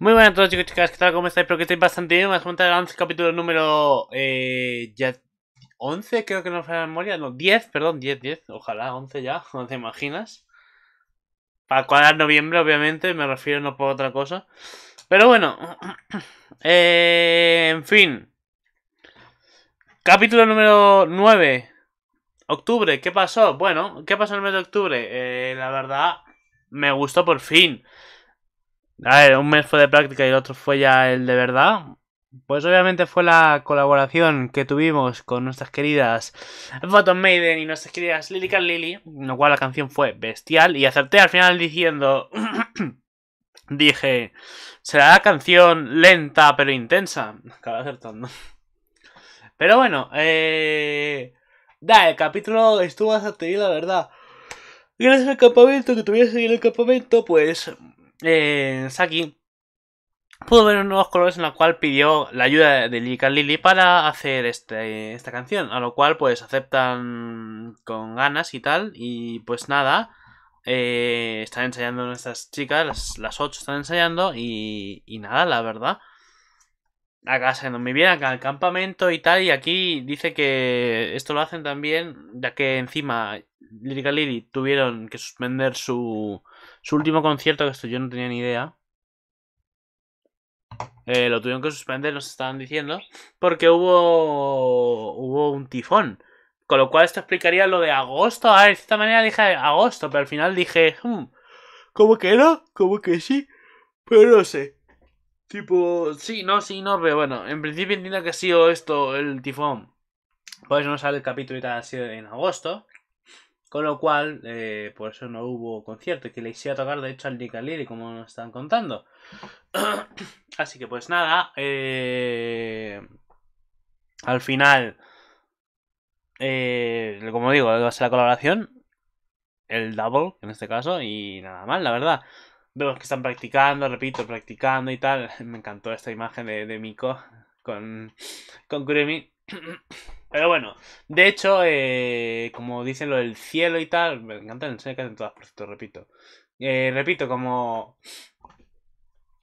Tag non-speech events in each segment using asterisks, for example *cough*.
Muy buenas a todos chicos y chicas, ¿qué tal? ¿Cómo estáis? Espero que estéis bastante bien. Vamos a contar el 11, capítulo número... Eh, 11, creo que no fue la memoria. No, 10, perdón, 10, 10. Ojalá 11 ya, *laughs* no te imaginas. Para cuadrar noviembre, obviamente, me refiero no por otra cosa. Pero bueno, *clears throat* eh, en fin. Capítulo número 9. Octubre, ¿qué pasó? Bueno, ¿qué pasó en el mes de octubre? Eh, la verdad, me gustó por fin. A ver, un mes fue de práctica y el otro fue ya el de verdad. Pues obviamente fue la colaboración que tuvimos con nuestras queridas Photon Maiden y nuestras queridas Can Lily, lo cual la canción fue bestial y acerté al final diciendo... *coughs* dije, será la canción lenta pero intensa. acaba acertando. Pero bueno, eh... Da, el capítulo estuvo bastante bien, la verdad. Gracias al campamento, que tuviese en el campamento, pues... Eh, Saki pudo ver un nuevos colores en la cual pidió la ayuda de Lily Lily para hacer este, esta canción, a lo cual pues aceptan con ganas y tal, y pues nada, eh, están ensayando nuestras chicas, las, las 8 están ensayando y, nada, la verdad. Acá se nos bien, acá al campamento y tal, y aquí dice que esto lo hacen también, ya que encima Lyrica Lily tuvieron que suspender su, su último concierto, que esto yo no tenía ni idea eh, lo tuvieron que suspender, nos estaban diciendo, porque hubo, hubo un tifón. Con lo cual esto explicaría lo de agosto. A ver, de cierta manera dije agosto, pero al final dije, hmm, ¿cómo que no? ¿Cómo que sí? Pero pues no sé. Tipo, sí, no, sí, no, pero bueno, en principio entiendo que ha sido esto el tifón. pues no sale el capítulo y tal, ha sido en agosto. Con lo cual, eh, por eso no hubo concierto y que le hiciera tocar, de hecho, al Aliri, como nos están contando. *clears throat* Así que, pues nada, eh, al final, eh, como digo, va a ser la colaboración, el double en este caso, y nada mal, la verdad. Vemos que están practicando, repito, practicando y tal. *laughs* Me encantó esta imagen de, Miko con, con Kuremi. *clears throat* Pero bueno, de hecho, eh, como dicen lo del cielo y tal, me encantan enseñar que hacen todas, por cierto, repito. Eh, repito, como.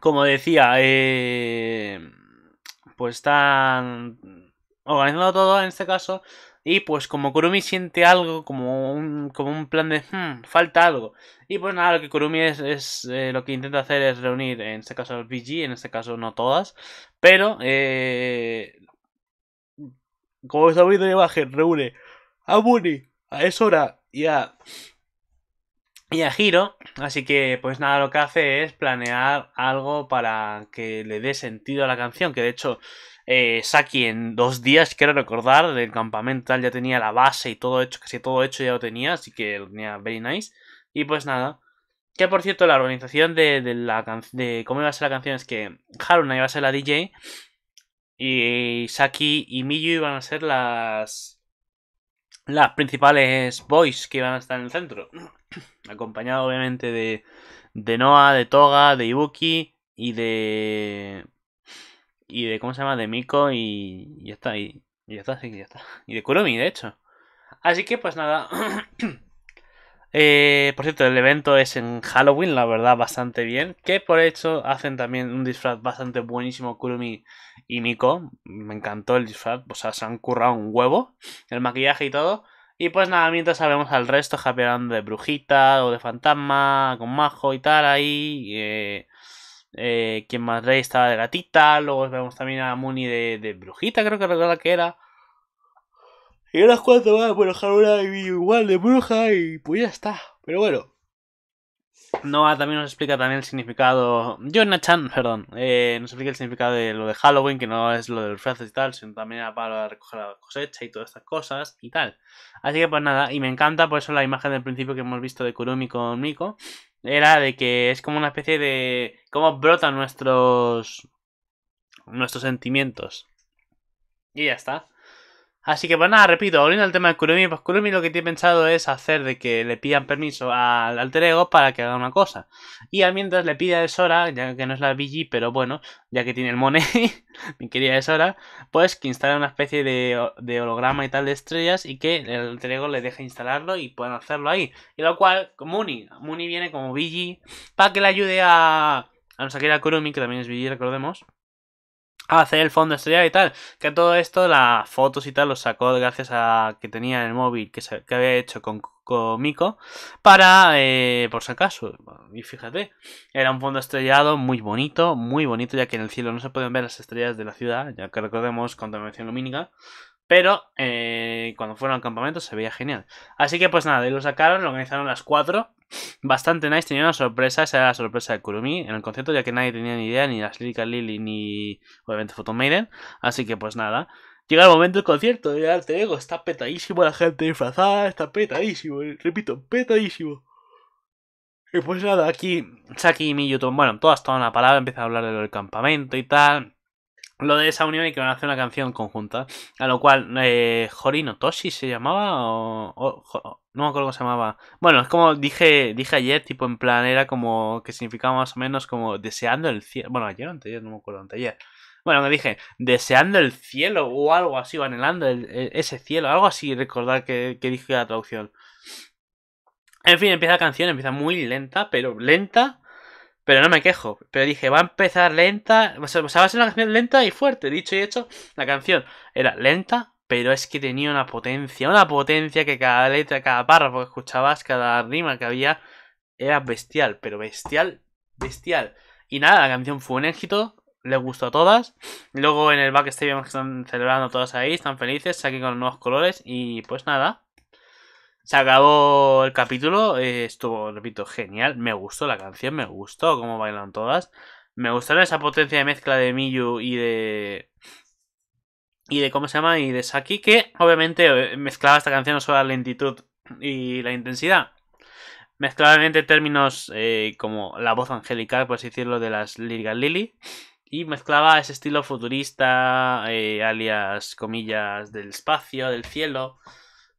Como decía, eh, pues están organizando todo en este caso. Y pues como Kurumi siente algo, como un, como un plan de, hmm, falta algo. Y pues nada, lo que Kurumi es, lo que intenta hacer es reunir, en este caso al BG, en este caso no todas, pero eh, como está viendo la imagen, reúne a Muni, a Esora y a. Hiro. Así que, pues nada, lo que hace es planear algo para que le dé sentido a la canción. Que de hecho, eh, Saki en dos días, quiero recordar, del campamento tal, ya tenía la base y todo hecho, casi todo hecho ya lo tenía. Así que lo tenía very nice. Y pues nada. Que por cierto, la organización de, de la de cómo iba a ser la canción es que Haruna iba a ser la DJ y Saki y Miyu iban a ser las. las principales boys que iban a estar en el centro. *clears throat* Acompañado obviamente de. de Noah, de Toga, de Ibuki y de. y de. ¿cómo se llama? de Miko y. ya está, y, ya está, sí, ya está. *laughs* Y de Kurumi, de hecho. Así que pues nada. *clears throat* Eh, por cierto, el evento es en Halloween, la verdad, bastante bien. Que por hecho hacen también un disfraz bastante buenísimo, Kurumi y Miko. Me encantó el disfraz, o sea, se han currado un huevo, el maquillaje y todo. Y pues nada, mientras sabemos al resto, Happy de brujita o de fantasma, con majo y tal, ahí. Eh, eh, quien más rey estaba de gatita. Luego vemos también a Muni de, de brujita, creo que recuerda que era. Y unas cuantas más bueno, una igual de bruja y pues ya está. Pero bueno. No, también nos explica también el significado. Yo, Chan, perdón. Eh, nos explica el significado de lo de Halloween, que no es lo del frases y tal, sino también para recoger la cosecha y todas estas cosas y tal. Así que pues nada, y me encanta por eso la imagen del principio que hemos visto de Kurumi con Miko. Era de que es como una especie de. cómo brotan nuestros. nuestros sentimientos. Y ya está. Así que pues nada, repito, volviendo al tema de Kurumi, pues Kurumi lo que tiene pensado es hacer de que le pidan permiso al alter ego para que haga una cosa. Y al mientras le pide a Esora, ya que no es la BG, pero bueno, ya que tiene el money, *laughs* mi querida Esora, pues que instale una especie de, holograma y tal de estrellas y que el alter ego le deje instalarlo y puedan hacerlo ahí. Y lo cual, Muni, Muni viene como BG para que le ayude a, a no saquear a Kurumi, que también es BG, recordemos a hacer el fondo estrellado y tal. Que todo esto, las fotos y tal, los sacó gracias a que tenía el móvil que, había hecho con, con Miko para, eh, por si acaso. Y fíjate, era un fondo estrellado muy bonito, muy bonito, ya que en el cielo no se pueden ver las estrellas de la ciudad, ya que recordemos contaminación lumínica. Pero eh, cuando fueron al campamento se veía genial. Así que pues nada, lo sacaron, lo organizaron las cuatro. Bastante nice, tenía una sorpresa, esa era la sorpresa de Kurumi en el concierto, ya que nadie tenía ni idea, ni las líricas Lily, ni obviamente Photon Así que pues nada, llega el momento del concierto, ya te digo, está petadísimo la gente disfrazada, está petadísimo, repito, petadísimo. Y pues nada, aquí Saki y YouTube. bueno, todas toman la palabra, empiezan a hablar de lo del campamento y tal lo de esa unión y que van a hacer una canción conjunta. A lo cual, eh, Jorino Toshi se llamaba no me acuerdo cómo se llamaba. Bueno, es como dije dije ayer, tipo en plan era como que significaba más o menos como deseando el cielo. Bueno, ayer o anteayer, no me acuerdo, anteayer. Bueno, me dije deseando el cielo o algo así, o anhelando ese cielo, algo así, recordar que dije la traducción. En fin, empieza la canción, empieza muy lenta, pero lenta pero no me quejo. Pero dije, va a empezar lenta. O sea, va a ser una canción lenta y fuerte. Dicho y hecho, la canción era lenta, pero es que tenía una potencia. Una potencia que cada letra, cada párrafo que escuchabas, cada rima que había, era bestial. Pero bestial, bestial. Y nada, la canción fue un éxito. Le gustó a todas. Luego en el backstage vemos que están celebrando todas ahí, están felices, aquí con los nuevos colores. Y pues nada, se acabó el capítulo. Eh, estuvo, repito, genial. Me gustó la canción, me gustó cómo bailan todas. Me gustaron esa potencia de mezcla de Miyu y de. Y de cómo se llama, y de Saki, que obviamente eh, mezclaba esta canción no solo la lentitud y la intensidad. Mezclaba en términos eh, como la voz angelical, por así decirlo, de las líricas Lily. Y mezclaba ese estilo futurista, alias comillas, del espacio, del cielo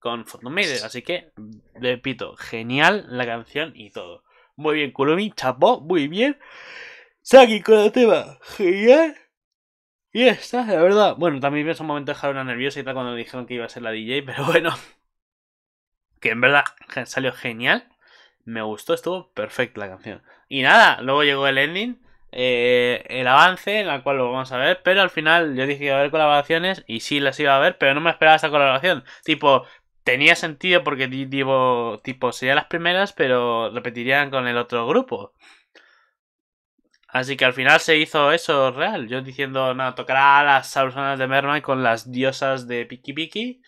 con Phantom Así que, repito, genial la canción y todo. Muy bien, Kurumi, chapó, muy bien. Saki con el tema, genial. Y esta... la verdad. Bueno, también en un momento dejar una nerviosa y tal cuando dijeron que iba a ser la DJ, pero bueno. Que en verdad salió genial. Me gustó, estuvo perfecta la canción. Y nada, luego llegó el ending. Eh, el avance, en la cual lo vamos a ver. Pero al final yo dije que iba a haber colaboraciones y sí las iba a ver, pero no me esperaba esta colaboración. Tipo, tenía sentido porque digo, tipo serían las primeras, pero repetirían con el otro grupo. Así que al final se hizo eso real. Yo diciendo, no, tocará a las personas de Mermaid con las diosas de Piki Piki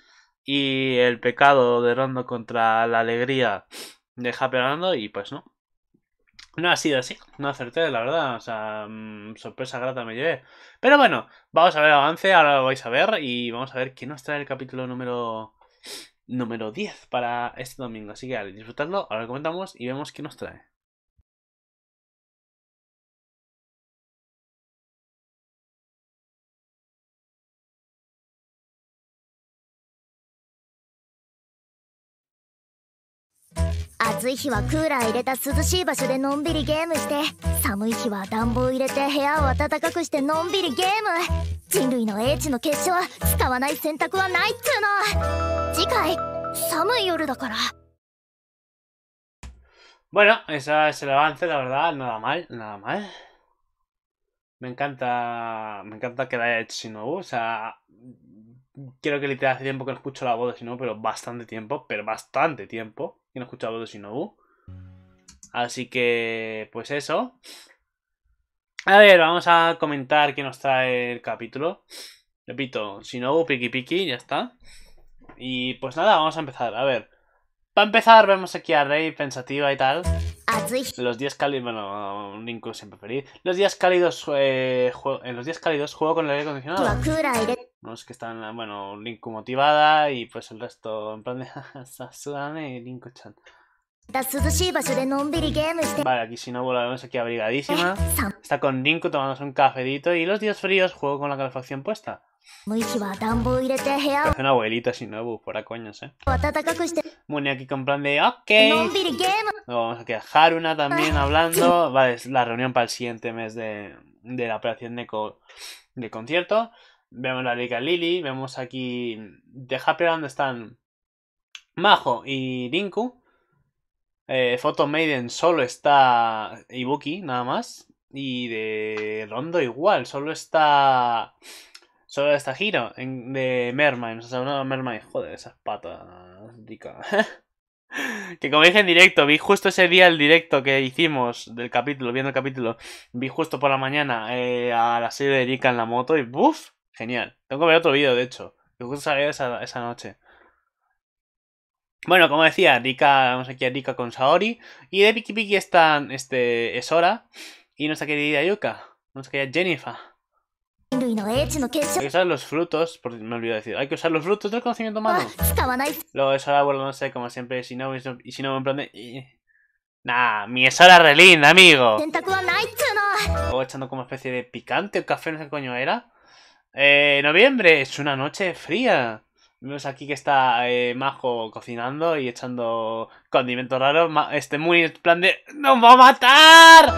y el pecado de Rondo contra la alegría de Happy Rondo y pues no. No ha sido así, no acerté, la verdad. O sea, mm, sorpresa grata me llevé. Pero bueno, vamos a ver avance, ahora lo vais a ver y vamos a ver qué nos trae el capítulo número número 10 para este domingo. Así que al disfrutarlo, ahora lo comentamos y vemos qué nos trae. 暑い日はクーラー入れた涼しい場所でのんびりゲームして寒い日は暖房入れて部屋を暖かくしてのんびりゲーム Bueno, ese es el avance, la verdad, nada mal, nada mal. Me encanta, me encanta que la haya hecho Shinobu, o sea, quiero que literal hace tiempo que no escucho la voz de Shinobu, pero bastante tiempo, pero bastante tiempo que no escucho la voz de Shinobu. Así que, pues eso. A ver, vamos a comentar qué nos trae el capítulo. Repito, si hubo piqui Piki, ya está. Y pues nada, vamos a empezar. A ver. Para empezar, vemos aquí a Rey pensativa y tal. Los días cálidos, bueno, un siempre feliz. Los días cálidos, eh, en los días cálidos juego con el aire acondicionado. es que están, bueno, Linku motivada y pues el resto en plan de *laughs* ah, Sasane y Link-chan. Vale, aquí Shinobu la vemos aquí abrigadísima. Está con Rinku tomándose un cafedito y los días fríos juego con la calefacción puesta. abuelita si no Shinobu, fuera coños, eh. Muni aquí con plan de ok. Luego vamos aquí a Haruna también ah. hablando. *laughs* Vale, es la reunión para el siguiente mes de, de la operación de, de concierto. Vemos la Liga Lily, vemos aquí de Happy donde están Majo y Rinku. Eh, Photo Maiden solo está Ibuki, nada más. Y de Rondo igual, solo está. Solo está Giro de Mermaid. O sea, no, Mermaid, joder, esas patas. Rica. *laughs* que como dije en directo, vi justo ese día el directo que hicimos del capítulo, viendo el capítulo. Vi justo por la mañana eh, a la serie de Rika en la moto y ¡buf! Genial. Tengo que ver otro vídeo, de hecho. Que justo salió esa, esa noche. Bueno, como decía, Rika, vamos aquí a Rika con Saori. Y de Piki Piki están este, Esora y nuestra querida Yuka, nuestra querida Jennifer. Hay que usar los frutos, por, me olvidé decir, hay que usar los frutos del conocimiento humano. Ah, Luego Esora sé como siempre, si no, y si no, en plan Nah, mi Esora re amigo. O echando como especie de picante o café, no sé qué coño era. Eh, noviembre, es una noche fría. Vemos aquí que está eh, Majo cocinando y echando condimentos raros. Este muy en plan de ¡Nos va a matar!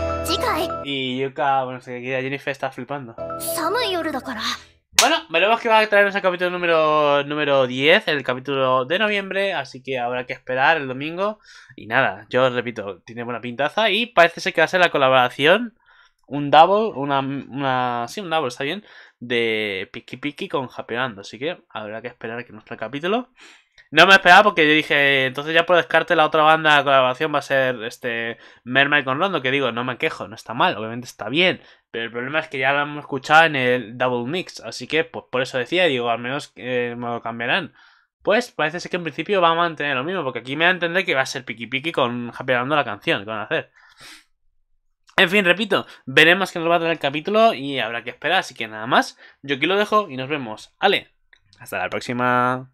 Eh. Y Yuka, bueno, aquí Jennifer está flipando. Bueno, veremos que va a traernos el capítulo número, número 10, el capítulo de noviembre, así que habrá que esperar el domingo. Y nada, yo repito, tiene buena pintaza y parece ser que va a ser la colaboración, un double, una, una sí, un double, está bien, de Piki Piki con Japeando. Así que habrá que esperar que nuestro capítulo. No me esperaba porque yo dije, entonces ya por descarte la otra banda de colaboración va a ser este Mermaid con Rondo, que digo, no me quejo, no está mal, obviamente está bien, pero el problema es que ya lo hemos escuchado en el Double Mix, así que pues por eso decía, digo, al menos eh, me lo cambiarán. Pues parece ser que en principio va a mantener lo mismo, porque aquí me va a entender que va a ser Piki Piki con japeando la canción que van a hacer. En fin, repito, veremos qué nos va a traer el capítulo y habrá que esperar, así que nada más. Yo aquí lo dejo y nos vemos. Ale, hasta la próxima.